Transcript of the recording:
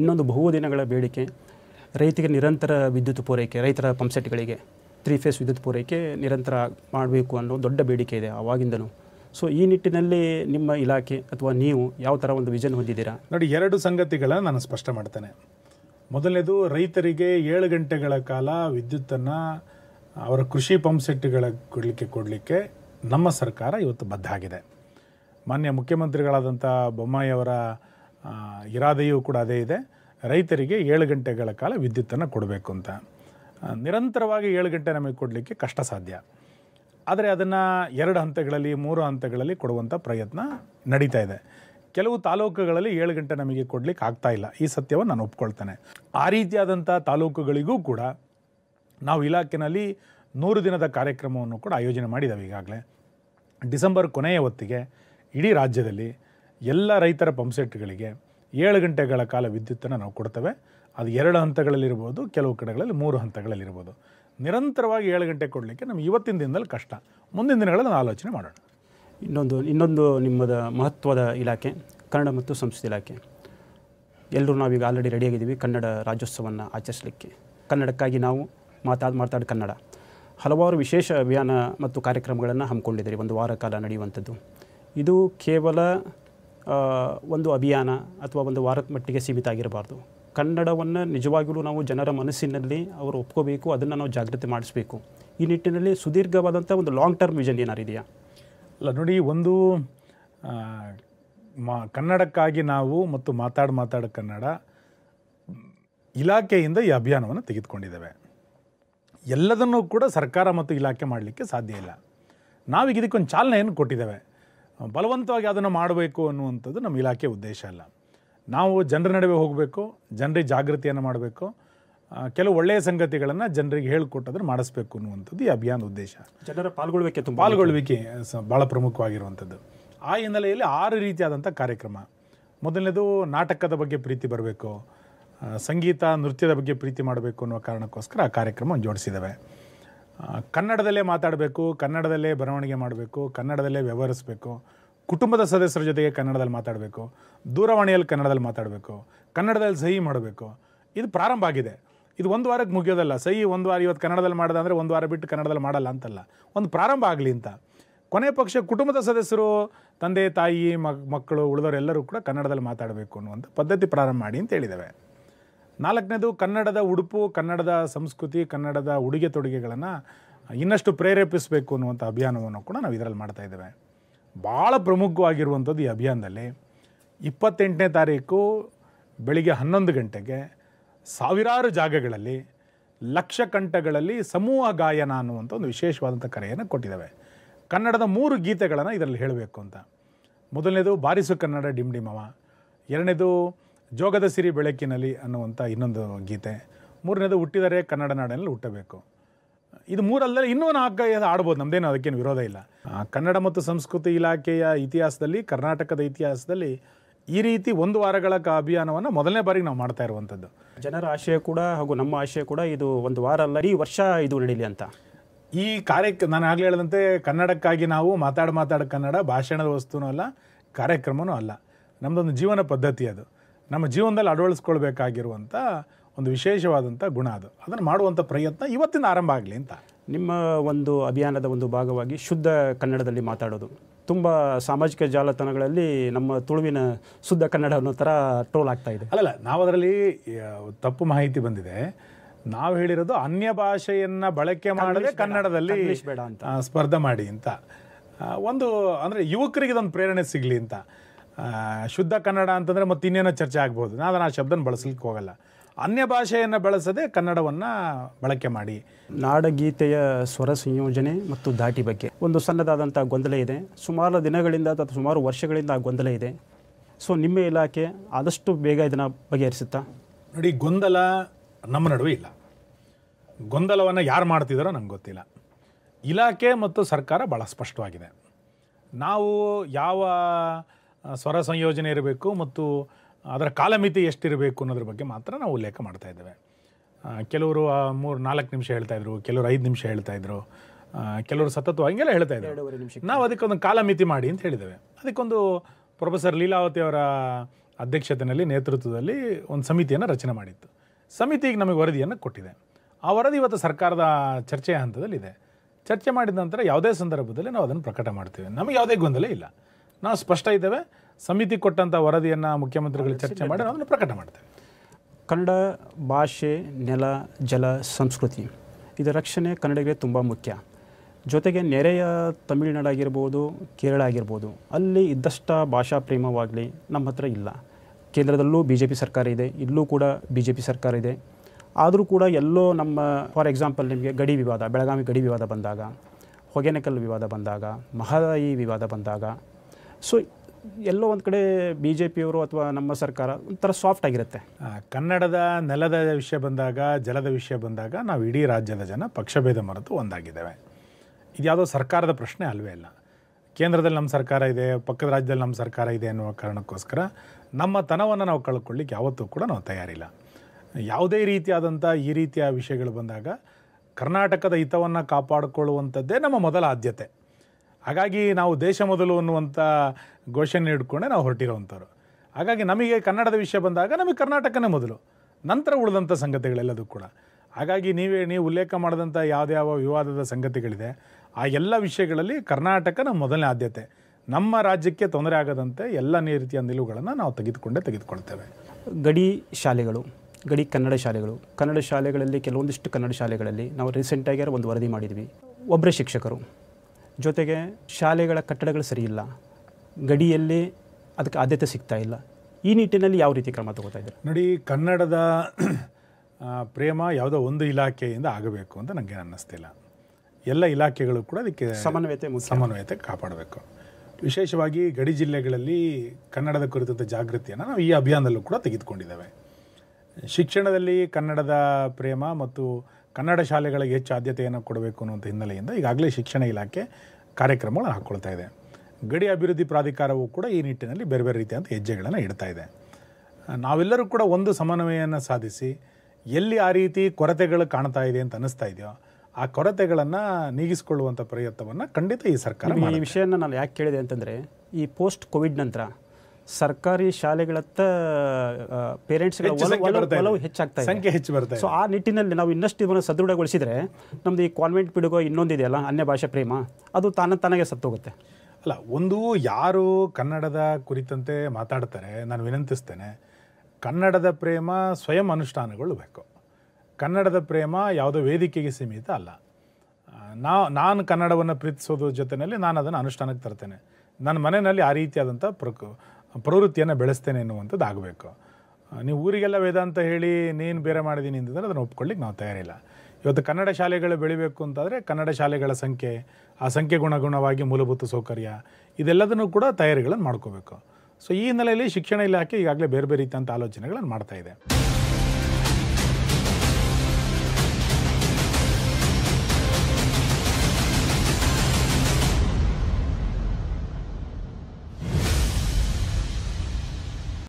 ಇನ್ನೊಂದು ಬಹು ದಿನಗಳ ಬೇಡಿಕೆ ರೈತರಿಗೆ ನಿರಂತರ ವಿದ್ಯುತ್ ಪೂರೈಕೆ ರೈತರ ಪಂಪ್ಸೆಟ್ಗಳಿಗೆ ತ್ರೀ ಫೇಸ್ ವಿದ್ಯುತ್ ಪೂರೈಕೆ ನಿರಂತರ ಮಾಡಬೇಕು ಅನ್ನೋ ದೊಡ್ಡ ಬೇಡಿಕೆ ಇದೆ ಆವಾಗಿಂದನೂ ಸೊ ಈ ನಿಟ್ಟಿನಲ್ಲಿ ನಿಮ್ಮ ಇಲಾಖೆ ಅಥವಾ ನೀವು ಯಾವ ಥರ ಒಂದು ವಿಜನ್ ಹೊಂದಿದ್ದೀರಾ ನೋಡಿ ಎರಡು ಸಂಗತಿಗಳನ್ನು ನಾನು ಸ್ಪಷ್ಟ ಮಾಡ್ತೇನೆ ಮೊದಲನೇದು ರೈತರಿಗೆ ಏಳು ಗಂಟೆಗಳ ಕಾಲ ವಿದ್ಯುತ್ತನ್ನು ಅವರ ಕೃಷಿ ಪಂಪ್ಸೆಟ್ಗಳ ಕೊಡಲಿಕ್ಕೆ ಕೊಡಲಿಕ್ಕೆ ನಮ್ಮ ಸರ್ಕಾರ ಇವತ್ತು ಬದ್ಧ ಆಗಿದೆ ಮಾನ್ಯ ಮುಖ್ಯಮಂತ್ರಿಗಳಾದಂಥ ಬೊಮ್ಮಾಯಿಯವರ ಇರಾದೆಯೂ ಕೂಡ ಅದೇ ಇದೆ ರೈತರಿಗೆ ಏಳು ಗಂಟೆಗಳ ಕಾಲ ವಿದ್ಯುತ್ತನ್ನು ಕೊಡಬೇಕು ಅಂತ ನಿರಂತರವಾಗಿ ಏಳು ಗಂಟೆ ನಮಗೆ ಕೊಡಲಿಕ್ಕೆ ಕಷ್ಟ ಸಾಧ್ಯ ಆದರೆ ಅದನ್ನು ಎರಡು ಹಂತಗಳಲ್ಲಿ ಮೂರು ಹಂತಗಳಲ್ಲಿ ಕೊಡುವಂಥ ಪ್ರಯತ್ನ ನಡೀತಾ ಇದೆ ಕೆಲವು ತಾಲೂಕುಗಳಲ್ಲಿ ಏಳು ಗಂಟೆ ನಮಗೆ ಕೊಡಲಿಕ್ಕೆ ಆಗ್ತಾ ಇಲ್ಲ ಈ ಸತ್ಯವನ್ನು ನಾನು ಒಪ್ಕೊಳ್ತೇನೆ ಆ ರೀತಿಯಾದಂಥ ತಾಲೂಕುಗಳಿಗೂ ಕೂಡ ನಾವು ಇಲಾಖೆಯಲ್ಲಿ ನೂರು ದಿನದ ಕಾರ್ಯಕ್ರಮವನ್ನು ಕೂಡ ಆಯೋಜನೆ ಮಾಡಿದ್ದಾವೆ ಈಗಾಗಲೇ ಡಿಸೆಂಬರ್ ಕೊನೆಯ ಹೊತ್ತಿಗೆ ಇಡೀ ರಾಜ್ಯದಲ್ಲಿ ಎಲ್ಲ ರೈತರ ಪಂಪ್ಸೆಟ್ಗಳಿಗೆ ಏಳು ಗಂಟೆಗಳ ಕಾಲ ವಿದ್ಯುತ್ತನ್ನು ನಾವು ಕೊಡ್ತೇವೆ ಅದು ಎರಡು ಹಂತಗಳಲ್ಲಿರ್ಬೋದು ಕೆಲವು ಕಡೆಗಳಲ್ಲಿ ಮೂರು ಹಂತಗಳಲ್ಲಿರ್ಬೋದು ನಿರಂತರವಾಗಿ ಏಳು ಗಂಟೆ ಕೊಡಲಿಕ್ಕೆ ನಮಗೆ ಇವತ್ತಿನ ದಿನದಲ್ಲಿ ಕಷ್ಟ ಮುಂದಿನ ದಿನಗಳಲ್ಲಿ ನಾವು ಆಲೋಚನೆ ಮಾಡೋಣ ಇನ್ನೊಂದು ಇನ್ನೊಂದು ನಿಮ್ಮದ ಮಹತ್ವದ ಇಲಾಖೆ ಕನ್ನಡ ಮತ್ತು ಸಂಸ್ಕೃತಿ ಇಲಾಖೆ ಎಲ್ಲರೂ ನಾವೀಗ ಆಲ್ರೆಡಿ ರೆಡಿಯಾಗಿದ್ದೀವಿ ಕನ್ನಡ ರಾಜ್ಯೋತ್ಸವವನ್ನು ಆಚರಿಸಲಿಕ್ಕೆ ಕನ್ನಡಕ್ಕಾಗಿ ನಾವು ಮಾತಾಡ್ ಮಾತಾಡಿ ಕನ್ನಡ ಹಲವಾರು ವಿಶೇಷ ಅಭಿಯಾನ ಮತ್ತು ಕಾರ್ಯಕ್ರಮಗಳನ್ನು ಹಮ್ಮಿಕೊಂಡಿದ್ದೀರಿ ಒಂದು ವಾರ ಕಾಲ ನಡೆಯುವಂಥದ್ದು ಇದು ಕೇವಲ ಒಂದು ಅಭಿಯಾನ ಅಥವಾ ಒಂದು ವಾರದ ಮಟ್ಟಿಗೆ ಸೀಮಿತ ಆಗಿರಬಾರ್ದು ಕನ್ನಡವನ್ನು ನಿಜವಾಗಿಯೂ ನಾವು ಜನರ ಮನಸ್ಸಿನಲ್ಲಿ ಅವರು ಒಪ್ಕೋಬೇಕು ಅದನ್ನು ನಾವು ಜಾಗೃತಿ ಮಾಡಿಸಬೇಕು ಈ ನಿಟ್ಟಿನಲ್ಲಿ ಸುದೀರ್ಘವಾದಂಥ ಒಂದು ಲಾಂಗ್ ಟರ್ಮ್ ವಿಷನ್ ಏನಾರಿದೆಯಾ ಅಲ್ಲ ನೋಡಿ ಒಂದು ಮಾ ಕನ್ನಡಕ್ಕಾಗಿ ನಾವು ಮತ್ತು ಮಾತಾಡ ಮಾತಾಡೋ ಕನ್ನಡ ಇಲಾಖೆಯಿಂದ ಈ ಅಭಿಯಾನವನ್ನು ತೆಗೆದುಕೊಂಡಿದ್ದೇವೆ ಎಲ್ಲದನ್ನೂ ಕೂಡ ಸರ್ಕಾರ ಮತ್ತು ಇಲಾಖೆ ಮಾಡಲಿಕ್ಕೆ ಸಾಧ್ಯ ಇಲ್ಲ ನಾವೀಗ ಇದಕ್ಕೊಂದು ಚಾಲನೆಯನ್ನು ಕೊಟ್ಟಿದ್ದೇವೆ ಬಲವಂತವಾಗಿ ಅದನ್ನು ಮಾಡಬೇಕು ಅನ್ನುವಂಥದ್ದು ನಮ್ಮ ಇಲಾಖೆ ಉದ್ದೇಶ ಅಲ್ಲ ನಾವು ಜನರ ನಡುವೆ ಹೋಗಬೇಕು ಜನರಿಗೆ ಜಾಗೃತಿಯನ್ನು ಮಾಡಬೇಕು ಕೆಲವು ಒಳ್ಳೆಯ ಸಂಗತಿಗಳನ್ನು ಜನರಿಗೆ ಹೇಳಿಕೊಟ್ಟದ್ರೆ ಮಾಡಿಸ್ಬೇಕು ಅನ್ನುವಂಥದ್ದು ಈ ಅಭಿಯಾನ ಉದ್ದೇಶ ಜನರ ಪಾಲ್ಗೊಳ್ಳುವಿಕೆ ತುಂಬ ಪಾಲ್ಗೊಳ್ಳುವಿಕೆ ಭಾಳ ಪ್ರಮುಖವಾಗಿರುವಂಥದ್ದು ಆ ಹಿನ್ನೆಲೆಯಲ್ಲಿ ಆರು ರೀತಿಯಾದಂಥ ಕಾರ್ಯಕ್ರಮ ಮೊದಲನೇದು ನಾಟಕದ ಬಗ್ಗೆ ಪ್ರೀತಿ ಬರಬೇಕು ಸಂಗೀತ ನೃತ್ಯದ ಬಗ್ಗೆ ಪ್ರೀತಿ ಮಾಡಬೇಕು ಅನ್ನುವ ಕಾರಣಕ್ಕೋಸ್ಕರ ಆ ಕಾರ್ಯಕ್ರಮ ಜೋಡಿಸಿದ್ದಾವೆ ಕನ್ನಡದಲ್ಲೇ ಮಾತಾಡಬೇಕು ಕನ್ನಡದಲ್ಲೇ ಬರವಣಿಗೆ ಮಾಡಬೇಕು ಕನ್ನಡದಲ್ಲೇ ವ್ಯವಹರಿಸಬೇಕು ಕುಟುಂಬದ ಸದಸ್ಯರ ಜೊತೆಗೆ ಕನ್ನಡದಲ್ಲಿ ಮಾತಾಡಬೇಕು ದೂರವಾಣಿಯಲ್ಲಿ ಕನ್ನಡದಲ್ಲಿ ಮಾತಾಡಬೇಕು ಕನ್ನಡದಲ್ಲಿ ಸಹಿ ಮಾಡಬೇಕು ಇದು ಪ್ರಾರಂಭ ಆಗಿದೆ ಇದು ಒಂದು ವಾರಕ್ಕೆ ಮುಗಿಯೋದಲ್ಲ ಸಹಿ ಒಂದು ವಾರ ಇವತ್ತು ಕನ್ನಡದಲ್ಲಿ ಮಾಡಿದೆ ಅಂದರೆ ಒಂದು ವಾರ ಬಿಟ್ಟು ಕನ್ನಡದಲ್ಲಿ ಮಾಡಲ್ಲ ಅಂತಲ್ಲ ಒಂದು ಪ್ರಾರಂಭ ಆಗಲಿ ಅಂತ ಕೊನೆ ಪಕ್ಷ ಕುಟುಂಬದ ಸದಸ್ಯರು ತಂದೆ ತಾಯಿ ಮಕ್ಕಳು ಉಳಿದವರೆಲ್ಲರೂ ಕೂಡ ಕನ್ನಡದಲ್ಲಿ ಮಾತಾಡಬೇಕು ಅನ್ನುವಂಥ ಪದ್ಧತಿ ಪ್ರಾರಂಭ ಮಾಡಿ ಅಂತ ಹೇಳಿದ್ದೇವೆ ನಾಲ್ಕನೇದು ಕನ್ನಡದ ಉಡುಪು ಕನ್ನಡದ ಸಂಸ್ಕೃತಿ ಕನ್ನಡದ ಉಡುಗೆ ತೊಡುಗೆಗಳನ್ನು ಇನ್ನಷ್ಟು ಪ್ರೇರೇಪಿಸಬೇಕು ಅನ್ನುವಂಥ ಅಭಿಯಾನವನ್ನು ಕೂಡ ನಾವು ಇದರಲ್ಲಿ ಮಾಡ್ತಾ ಇದ್ದೇವೆ ಭಾಳ ಪ್ರಮುಖವಾಗಿರುವಂಥದ್ದು ಈ ಅಭಿಯಾನದಲ್ಲಿ ಇಪ್ಪತ್ತೆಂಟನೇ ತಾರೀಕು ಬೆಳಿಗ್ಗೆ ಹನ್ನೊಂದು ಗಂಟೆಗೆ ಸಾವಿರಾರು ಜಾಗಗಳಲ್ಲಿ ಲಕ್ಷ ಕಂಠಗಳಲ್ಲಿ ಸಮೂಹ ಗಾಯನ ಅನ್ನುವಂಥ ಒಂದು ವಿಶೇಷವಾದಂಥ ಕರೆಯನ್ನು ಕೊಟ್ಟಿದ್ದಾವೆ ಕನ್ನಡದ ಮೂರು ಗೀತೆಗಳನ್ನು ಇದರಲ್ಲಿ ಹೇಳಬೇಕು ಅಂತ ಮೊದಲನೇದು ಬಾರಿಸು ಕನ್ನಡ ಡಿಮ್ ಎರಡನೇದು ಜೋಗದ ಸಿರಿ ಬೆಳಕಿನಲ್ಲಿ ಅನ್ನುವಂಥ ಇನ್ನೊಂದು ಗೀತೆ ಮೂರನೇದು ಹುಟ್ಟಿದರೆ ಕನ್ನಡ ನಾಡಿನಲ್ಲಿ ಹುಟ್ಟಬೇಕು ಇದು ಮೂರಲ್ಲದೆ ಇನ್ನೂ ನಾಲ್ಕು ಆಡ್ಬೋದು ನಮ್ಮದೇನು ಅದಕ್ಕೇನು ವಿರೋಧ ಇಲ್ಲ ಕನ್ನಡ ಮತ್ತು ಸಂಸ್ಕೃತಿ ಇಲಾಖೆಯ ಇತಿಹಾಸದಲ್ಲಿ ಕರ್ನಾಟಕದ ಇತಿಹಾಸದಲ್ಲಿ ಈ ರೀತಿ ಒಂದು ವಾರಗಳ ಅಭಿಯಾನವನ್ನು ಮೊದಲನೇ ಬಾರಿಗೆ ನಾವು ಮಾಡ್ತಾ ಇರುವಂಥದ್ದು ಜನರ ಆಶಯ ಕೂಡ ಹಾಗೂ ನಮ್ಮ ಆಶಯ ಕೂಡ ಇದು ಒಂದು ವಾರ ಅಲ್ಲ ಈ ವರ್ಷ ಇದು ನಡೀಲಿ ಅಂತ ಈ ಕಾರ್ಯಕ್ಕೆ ನಾನು ಆಗಲೇ ಹೇಳಿದಂತೆ ಕನ್ನಡಕ್ಕಾಗಿ ನಾವು ಮಾತಾಡ ಮಾತಾಡ ಕನ್ನಡ ಭಾಷಣದ ವಸ್ತುನೂ ಅಲ್ಲ ಕಾರ್ಯಕ್ರಮವೂ ಅಲ್ಲ ನಮ್ಮದೊಂದು ಜೀವನ ಪದ್ಧತಿ ಅದು ನಮ್ಮ ಜೀವನದಲ್ಲಿ ಅಳವಡಿಸ್ಕೊಳ್ಬೇಕಾಗಿರುವಂಥ ಒಂದು ವಿಶೇಷವಾದಂಥ ಗುಣ ಅದು ಅದನ್ನು ಮಾಡುವಂಥ ಪ್ರಯತ್ನ ಇವತ್ತಿನ ಆರಂಭ ಆಗಲಿ ಅಂತ ನಿಮ್ಮ ಒಂದು ಅಭಿಯಾನದ ಒಂದು ಭಾಗವಾಗಿ ಶುದ್ಧ ಕನ್ನಡದಲ್ಲಿ ಮಾತಾಡೋದು ತುಂಬ ಸಾಮಾಜಿಕ ಜಾಲತಾಣಗಳಲ್ಲಿ ನಮ್ಮ ತುಳುವಿನ ಶುದ್ಧ ಕನ್ನಡ ಅನ್ನೋ ಥರ ಟ್ರೋಲ್ ಆಗ್ತಾ ಇದೆ ಅಲ್ಲಲ್ಲ ನಾವು ಅದರಲ್ಲಿ ತಪ್ಪು ಮಾಹಿತಿ ಬಂದಿದೆ ನಾವು ಹೇಳಿರೋದು ಅನ್ಯ ಭಾಷೆಯನ್ನು ಬಳಕೆ ಮಾಡದೆ ಕನ್ನಡದಲ್ಲಿ ಬೇಡ ಅಂತ ಸ್ಪರ್ಧೆ ಮಾಡಿ ಅಂತ ಒಂದು ಅಂದರೆ ಯುವಕರಿಗೆ ಇದೊಂದು ಪ್ರೇರಣೆ ಸಿಗಲಿ ಅಂತ ಶುದ್ಧ ಕನ್ನಡ ಅಂತಂದರೆ ಮತ್ತೆ ಇನ್ನೇನೋ ಚರ್ಚೆ ಆಗ್ಬೋದು ನಾನು ಆ ಶಬ್ದನ ಬಳಸಲಿಕ್ಕೆ ಹೋಗಲ್ಲ ಅನ್ಯ ಭಾಷೆಯನ್ನು ಬಳಸದೆ ಕನ್ನಡವನ್ನು ಬಳಕೆ ಮಾಡಿ ನಾಡಗೀತೆಯ ಸ್ವರ ಸಂಯೋಜನೆ ಮತ್ತು ದಾಟಿ ಬಗ್ಗೆ ಒಂದು ಸಣ್ಣದಾದಂಥ ಗೊಂದಲ ಇದೆ ಸುಮಾರು ದಿನಗಳಿಂದ ಅಥವಾ ಸುಮಾರು ವರ್ಷಗಳಿಂದ ಆ ಗೊಂದಲ ಇದೆ ಸೊ ನಿಮ್ಮ ಇಲಾಖೆ ಆದಷ್ಟು ಬೇಗ ಇದನ್ನು ಬಗೆಹರಿಸುತ್ತಾ ನೋಡಿ ಗೊಂದಲ ನಮ್ಮ ನಡುವೆ ಇಲ್ಲ ಗೊಂದಲವನ್ನು ಯಾರು ಮಾಡ್ತಿದ್ದಾರೋ ನಂಗೆ ಗೊತ್ತಿಲ್ಲ ಇಲಾಖೆ ಮತ್ತು ಸರ್ಕಾರ ಭಾಳ ಸ್ಪಷ್ಟವಾಗಿದೆ ನಾವು ಯಾವ ಸ್ವರ ಸಂಯೋಜನೆ ಇರಬೇಕು ಮತ್ತು ಅದರ ಕಾಲಮಿತಿ ಎಷ್ಟಿರಬೇಕು ಅನ್ನೋದ್ರ ಬಗ್ಗೆ ಮಾತ್ರ ನಾವು ಉಲ್ಲೇಖ ಮಾಡ್ತಾ ಇದ್ದೇವೆ ಕೆಲವರು ಮೂರು ನಾಲ್ಕು ನಿಮಿಷ ಹೇಳ್ತಾಯಿದ್ರು ಕೆಲವರು ಐದು ನಿಮಿಷ ಹೇಳ್ತಾಯಿದ್ರು ಕೆಲವರು ಸತತವಾಗಿ ಹಿಂಗೆಲ್ಲ ಹೇಳ್ತಾ ಇದ್ದಾರೆ ನಾವು ಅದಕ್ಕೊಂದು ಕಾಲಮಿತಿ ಮಾಡಿ ಅಂತ ಹೇಳಿದ್ದೇವೆ ಅದಕ್ಕೊಂದು ಪ್ರೊಫೆಸರ್ ಲೀಲಾವತಿ ಅವರ ಅಧ್ಯಕ್ಷತೆಯಲ್ಲಿ ನೇತೃತ್ವದಲ್ಲಿ ಒಂದು ಸಮಿತಿಯನ್ನು ರಚನೆ ಮಾಡಿತ್ತು ಸಮಿತಿಗೆ ನಮಗೆ ವರದಿಯನ್ನು ಕೊಟ್ಟಿದೆ ಆ ವರದಿ ಇವತ್ತು ಸರ್ಕಾರದ ಚರ್ಚೆಯ ಹಂತದಲ್ಲಿದೆ ಚರ್ಚೆ ಮಾಡಿದ ನಂತರ ಯಾವುದೇ ಸಂದರ್ಭದಲ್ಲಿ ನಾವು ಅದನ್ನು ಪ್ರಕಟ ಮಾಡ್ತೇವೆ ನಮಗೆ ಯಾವುದೇ ಗೊಂದಲ ಇಲ್ಲ ನಾವು ಸ್ಪಷ್ಟ ಇದ್ದೇವೆ ಸಮಿತಿ ಕೊಟ್ಟಂಥ ವರದಿಯನ್ನು ಮುಖ್ಯಮಂತ್ರಿಗಳು ಚರ್ಚೆ ಮಾಡಿ ನಾವು ಅದನ್ನು ಪ್ರಕಟ ಮಾಡ್ತೇವೆ ಕನ್ನಡ ಭಾಷೆ ನೆಲ ಜಲ ಸಂಸ್ಕೃತಿ ಇದರ ರಕ್ಷಣೆ ಕನ್ನಡಿಗರಿಗೆ ತುಂಬ ಮುಖ್ಯ ಜೊತೆಗೆ ನೆರೆಯ ತಮಿಳುನಾಡಾಗಿರ್ಬೋದು ಕೇರಳ ಆಗಿರ್ಬೋದು ಅಲ್ಲಿ ಇದ್ದಷ್ಟು ಭಾಷಾ ಪ್ರೇಮವಾಗಲಿ ನಮ್ಮ ಹತ್ರ ಇಲ್ಲ ಕೇಂದ್ರದಲ್ಲೂ ಬಿ ಜೆ ಪಿ ಸರ್ಕಾರ ಇದೆ ಇಲ್ಲೂ ಕೂಡ ಬಿ ಜೆ ಪಿ ಸರ್ಕಾರ ಇದೆ ಆದರೂ ಕೂಡ ಎಲ್ಲೋ ನಮ್ಮ ಫಾರ್ ಎಕ್ಸಾಂಪಲ್ ನಿಮಗೆ ಗಡಿ ವಿವಾದ ಬೆಳಗಾವಿ ಗಡಿ ವಿವಾದ ಬಂದಾಗ ಹೊಗೆನಕಲ್ ವಿವಾದ ಬಂದಾಗ ಮಹದಾಯಿ ವಿವಾದ ಬಂದಾಗ ಸೊ ಎಲ್ಲೋ ಒಂದು ಕಡೆ ಬಿ ಜೆ ಪಿಯವರು ಅಥವಾ ನಮ್ಮ ಸರ್ಕಾರ ಒಂಥರ ಸಾಫ್ಟ್ ಆಗಿರುತ್ತೆ ಕನ್ನಡದ ನೆಲದ ವಿಷಯ ಬಂದಾಗ ಜಲದ ವಿಷಯ ಬಂದಾಗ ನಾವು ಇಡೀ ರಾಜ್ಯದ ಜನ ಪಕ್ಷಭೇದ ಮರೆತು ಒಂದಾಗಿದ್ದೇವೆ ಇದ್ಯಾವುದೋ ಸರ್ಕಾರದ ಪ್ರಶ್ನೆ ಅಲ್ವೇ ಇಲ್ಲ ಕೇಂದ್ರದಲ್ಲಿ ನಮ್ಮ ಸರ್ಕಾರ ಇದೆ ಪಕ್ಕದ ರಾಜ್ಯದಲ್ಲಿ ನಮ್ಮ ಸರ್ಕಾರ ಇದೆ ಅನ್ನುವ ಕಾರಣಕ್ಕೋಸ್ಕರ ನಮ್ಮ ತನವನ್ನು ನಾವು ಕಳ್ಕೊಳ್ಳಿಕ್ಕೆ ಯಾವತ್ತೂ ಕೂಡ ನಾವು ತಯಾರಿಲ್ಲ ಯಾವುದೇ ರೀತಿಯಾದಂಥ ಈ ರೀತಿಯ ವಿಷಯಗಳು ಬಂದಾಗ ಕರ್ನಾಟಕದ ಹಿತವನ್ನು ಕಾಪಾಡಿಕೊಳ್ಳುವಂಥದ್ದೇ ನಮ್ಮ ಮೊದಲ ಆದ್ಯತೆ ಹಾಗಾಗಿ ನಾವು ದೇಶ ಮೊದಲು ಅನ್ನುವಂಥ ಘೋಷಣೆ ಇಟ್ಕೊಂಡೇ ನಾವು ಹೊರಟಿರೋವಂಥವ್ರು ಹಾಗಾಗಿ ನಮಗೆ ಕನ್ನಡದ ವಿಷಯ ಬಂದಾಗ ನಮಗೆ ಕರ್ನಾಟಕನೇ ಮೊದಲು ನಂತರ ಉಳಿದಂಥ ಸಂಗತಿಗಳೆಲ್ಲದೂ ಕೂಡ ಹಾಗಾಗಿ ನೀವೇ ನೀವು ಉಲ್ಲೇಖ ಮಾಡಿದಂಥ ಯಾವ್ದಾವ ವಿವಾದದ ಸಂಗತಿಗಳಿದೆ ಆ ಎಲ್ಲ ವಿಷಯಗಳಲ್ಲಿ ಕರ್ನಾಟಕ ನಮ್ಮ ಮೊದಲನೇ ಆದ್ಯತೆ ನಮ್ಮ ರಾಜ್ಯಕ್ಕೆ ತೊಂದರೆ ಆಗದಂತೆ ಎಲ್ಲ ರೀತಿಯ ನಿಲುವುಗಳನ್ನು ನಾವು ತೆಗೆದುಕೊಂಡೇ ತೆಗೆದುಕೊಳ್ತೇವೆ ಗಡಿ ಶಾಲೆಗಳು ಗಡಿ ಕನ್ನಡ ಶಾಲೆಗಳು ಕನ್ನಡ ಶಾಲೆಗಳಲ್ಲಿ ಕೆಲವೊಂದಿಷ್ಟು ಕನ್ನಡ ಶಾಲೆಗಳಲ್ಲಿ ನಾವು ರೀಸೆಂಟಾಗಿ ಒಂದು ವರದಿ ಮಾಡಿದ್ವಿ ಒಬ್ಬರೇ ಶಿಕ್ಷಕರು ಜೊತೆಗೆ ಶಾಲೆಗಳ ಕಟ್ಟಡಗಳು ಸರಿಯಿಲ್ಲ ಗಡಿಯಲ್ಲಿ ಅದಕ್ಕೆ ಆದ್ಯತೆ ಸಿಗ್ತಾ ಇಲ್ಲ ಈ ನಿಟ್ಟಿನಲ್ಲಿ ಯಾವ ರೀತಿ ಕ್ರಮ ತಗೋತಾ ಇದ್ದಾರೆ ನೋಡಿ ಕನ್ನಡದ ಪ್ರೇಮ ಯಾವುದೋ ಒಂದು ಇಲಾಖೆಯಿಂದ ಆಗಬೇಕು ಅಂತ ನನಗೆ ಅನ್ನಿಸ್ತಿಲ್ಲ ಎಲ್ಲ ಇಲಾಖೆಗಳು ಕೂಡ ಅದಕ್ಕೆ ಸಮನ್ವಯತೆ ಸಮನ್ವಯತೆ ಕಾಪಾಡಬೇಕು ವಿಶೇಷವಾಗಿ ಗಡಿ ಜಿಲ್ಲೆಗಳಲ್ಲಿ ಕನ್ನಡದ ಕುರಿತಂಥ ಜಾಗೃತಿಯನ್ನು ನಾವು ಈ ಅಭಿಯಾನದಲ್ಲೂ ಕೂಡ ತೆಗೆದುಕೊಂಡಿದ್ದೇವೆ ಶಿಕ್ಷಣದಲ್ಲಿ ಕನ್ನಡದ ಪ್ರೇಮ ಮತ್ತು ಕನ್ನಡ ಶಾಲೆಗಳಿಗೆ ಹೆಚ್ಚು ಆದ್ಯತೆಯನ್ನು ಕೊಡಬೇಕು ಅನ್ನೋಂಥ ಹಿನ್ನೆಲೆಯಿಂದ ಈಗಾಗಲೇ ಶಿಕ್ಷಣ ಇಲಾಖೆ ಕಾರ್ಯಕ್ರಮಗಳನ್ನು ಹಾಕ್ಕೊಳ್ತಾ ಇದೆ ಗಡಿ ಅಭಿವೃದ್ಧಿ ಪ್ರಾಧಿಕಾರವು ಕೂಡ ಈ ನಿಟ್ಟಿನಲ್ಲಿ ಬೇರೆ ಬೇರೆ ರೀತಿಯಾದಂಥ ಹೆಜ್ಜೆಗಳನ್ನು ಇಡ್ತಾ ಇದೆ ನಾವೆಲ್ಲರೂ ಕೂಡ ಒಂದು ಸಮನ್ವಯವನ್ನು ಸಾಧಿಸಿ ಎಲ್ಲಿ ಆ ರೀತಿ ಕೊರತೆಗಳು ಕಾಣ್ತಾ ಇದೆ ಅಂತ ಅನ್ನಿಸ್ತಾ ಇದೆಯೋ ಆ ಕೊರತೆಗಳನ್ನು ನೀಗಿಸಿಕೊಳ್ಳುವಂಥ ಪ್ರಯತ್ನವನ್ನು ಖಂಡಿತ ಈ ಸರ್ಕಾರ ಈ ವಿಷಯನ ನಾನು ಯಾಕೆ ಕೇಳಿದೆ ಅಂತಂದರೆ ಈ ಪೋಸ್ಟ್ ಕೋವಿಡ್ ನಂತರ ಸರ್ಕಾರಿ ಶಾಲೆಗಳತ್ತ ಪೇರೆಂಟ್ಸ್ಗಳ ಒಲವು ಹೆಚ್ಚಾಗ್ತಾ ಸಂಖ್ಯೆ ಹೆಚ್ಚು ಬರ್ತದೆ ಸೊ ಆ ನಿಟ್ಟಿನಲ್ಲಿ ನಾವು ಇನ್ನಷ್ಟು ಇದನ್ನು ಸದೃಢಗೊಳಿಸಿದರೆ ನಮ್ದು ಈ ಕಾನ್ವೆಂಟ್ ಪಿಡುಗೋ ಇನ್ನೊಂದಿದೆಯಲ್ಲ ಅನ್ಯ ಭಾಷೆ ಪ್ರೇಮ ಅದು ತಾನ ತಾನಾಗೆ ಸತ್ತೋಗುತ್ತೆ ಅಲ್ಲ ಒಂದು ಯಾರು ಕನ್ನಡದ ಕುರಿತಂತೆ ಮಾತಾಡ್ತಾರೆ ನಾನು ವಿನಂತಿಸ್ತೇನೆ ಕನ್ನಡದ ಪ್ರೇಮ ಸ್ವಯಂ ಅನುಷ್ಠಾನಗೊಳ್ಳಬೇಕು ಕನ್ನಡದ ಪ್ರೇಮ ಯಾವುದೋ ವೇದಿಕೆಗೆ ಸೀಮಿತ ಅಲ್ಲ ನಾ ನಾನು ಕನ್ನಡವನ್ನು ಪ್ರೀತಿಸೋದ್ರ ಜೊತೆಯಲ್ಲಿ ನಾನು ಅದನ್ನು ಅನುಷ್ಠಾನಕ್ಕೆ ತರ್ತೇನೆ ನನ್ನ ಮನೆಯಲ್ಲಿ ಆ ರೀತಿಯಾದಂಥ ಪ್ರಕೃ ಪ್ರವೃತ್ತಿಯನ್ನು ಬೆಳೆಸ್ತೇನೆ ಎನ್ನುವಂಥದ್ದು ಆಗಬೇಕು ನೀವು ಊರಿಗೆಲ್ಲ ವೇದಾಂತ ಹೇಳಿ ನೀನು ಬೇರೆ ಮಾಡಿದ್ದೀನಿ ಅಂತಂದರೆ ಅದನ್ನು ಒಪ್ಕೊಳ್ಳಿಕ್ಕೆ ನಾವು ತಯಾರಿಲ್ಲ ಇವತ್ತು ಕನ್ನಡ ಶಾಲೆಗಳು ಬೆಳಿಬೇಕು ಅಂತಾದರೆ ಕನ್ನಡ ಶಾಲೆಗಳ ಸಂಖ್ಯೆ ಆ ಸಂಖ್ಯೆ ಗುಣಗುಣವಾಗಿ ಮೂಲಭೂತ ಸೌಕರ್ಯ ಇದೆಲ್ಲದನ್ನು ಕೂಡ ತಯಾರಿಗಳನ್ನು ಮಾಡ್ಕೋಬೇಕು ಸೊ ಈ ಹಿನ್ನೆಲೆಯಲ್ಲಿ ಶಿಕ್ಷಣ ಇಲಾಖೆ ಈಗಾಗಲೇ ಬೇರೆ ಬೇರೆ ರೀತಿಯಂಥ ಆಲೋಚನೆಗಳನ್ನು ಮಾಡ್ತಾಯಿದೆ ಇದೆ